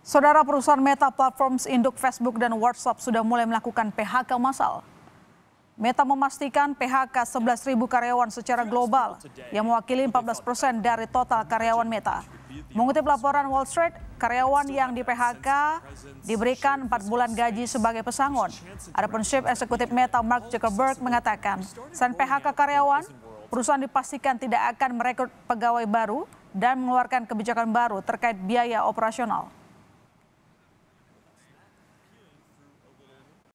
Saudara perusahaan Meta Platforms induk Facebook dan WhatsApp sudah mulai melakukan PHK massal. Meta memastikan PHK 11.000 karyawan secara global yang mewakili 14 persen dari total karyawan Meta. Mengutip laporan Wall Street, karyawan yang di PHK diberikan 4 bulan gaji sebagai pesangon. Adapun Chief Eksekutif Meta Mark Zuckerberg mengatakan, selain PHK karyawan, perusahaan dipastikan tidak akan merekrut pegawai baru dan mengeluarkan kebijakan baru terkait biaya operasional.